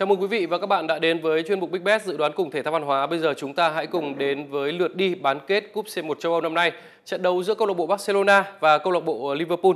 Chào mừng quý vị và các bạn đã đến với chuyên mục Big Bet dự đoán cùng thể thao văn hóa. Bây giờ chúng ta hãy cùng đến với lượt đi bán kết cúp C1 châu Âu năm nay, trận đấu giữa câu lạc bộ Barcelona và câu lạc bộ Liverpool.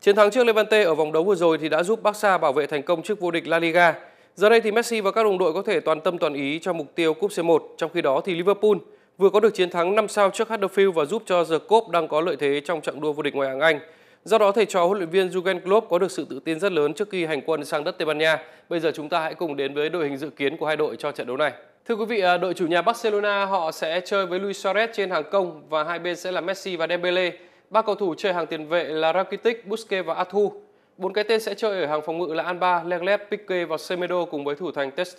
Chiến thắng trước Levante ở vòng đấu vừa rồi thì đã giúp Barca bảo vệ thành công trước vô địch La Liga. Giờ đây thì Messi và các đồng đội có thể toàn tâm toàn ý cho mục tiêu cúp C1, trong khi đó thì Liverpool vừa có được chiến thắng 5 sao trước Huddersfield và giúp cho The Cop đang có lợi thế trong trận đua vô địch ngoại hạng Anh. Do đó, thầy trò huấn luyện viên Jurgen Klopp có được sự tự tin rất lớn trước khi hành quân sang đất Tây Ban Nha. Bây giờ chúng ta hãy cùng đến với đội hình dự kiến của hai đội cho trận đấu này. Thưa quý vị, à, đội chủ nhà Barcelona họ sẽ chơi với Luis Suarez trên hàng công và hai bên sẽ là Messi và Dembele. Ba cầu thủ chơi hàng tiền vệ là Rakitic, Busquets và Athu. Bốn cái tên sẽ chơi ở hàng phòng ngự là Alba, Lenglet, Pique và Semedo cùng với thủ thành Ter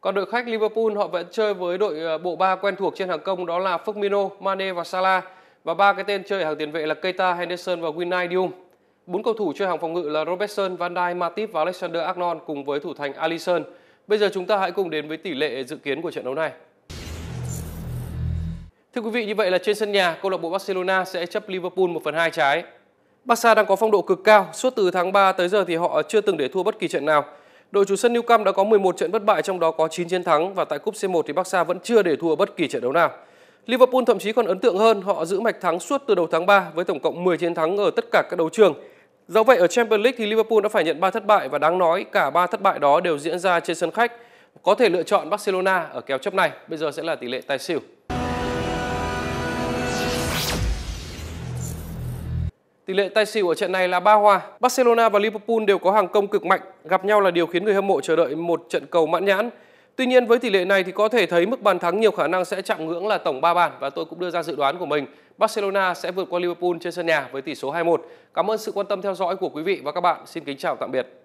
Còn đội khách Liverpool họ vẫn chơi với đội à, bộ ba quen thuộc trên hàng công đó là Firmino, Mane và Salah. Và ba cái tên chơi hàng tiền vệ là Keita, Henderson và Winai Dium. Bốn cầu thủ chơi hàng phòng ngự là Robertson, Van Dijk, Matip và Alexander Arnold cùng với thủ thành Alisson. Bây giờ chúng ta hãy cùng đến với tỷ lệ dự kiến của trận đấu này. Thưa quý vị, như vậy là trên sân nhà, câu lạc bộ Barcelona sẽ chấp Liverpool 1 phần 2 trái. Barca đang có phong độ cực cao, suốt từ tháng 3 tới giờ thì họ chưa từng để thua bất kỳ trận nào. Đội chủ sân Nou Camp đã có 11 trận bất bại trong đó có 9 chiến thắng và tại cúp C1 thì Barca vẫn chưa để thua bất kỳ trận đấu nào. Liverpool thậm chí còn ấn tượng hơn, họ giữ mạch thắng suốt từ đầu tháng 3 với tổng cộng 10 chiến thắng ở tất cả các đấu trường. Do vậy ở Champions League thì Liverpool đã phải nhận 3 thất bại và đáng nói cả 3 thất bại đó đều diễn ra trên sân khách. Có thể lựa chọn Barcelona ở kèo chấp này, bây giờ sẽ là tỷ lệ tài xỉu. Tỷ lệ tài xỉu ở trận này là 3 hòa. Barcelona và Liverpool đều có hàng công cực mạnh, gặp nhau là điều khiến người hâm mộ chờ đợi một trận cầu mãn nhãn. Tuy nhiên với tỷ lệ này thì có thể thấy mức bàn thắng nhiều khả năng sẽ chạm ngưỡng là tổng 3 bàn và tôi cũng đưa ra dự đoán của mình Barcelona sẽ vượt qua Liverpool trên sân nhà với tỷ số 2-1. Cảm ơn sự quan tâm theo dõi của quý vị và các bạn. Xin kính chào tạm biệt.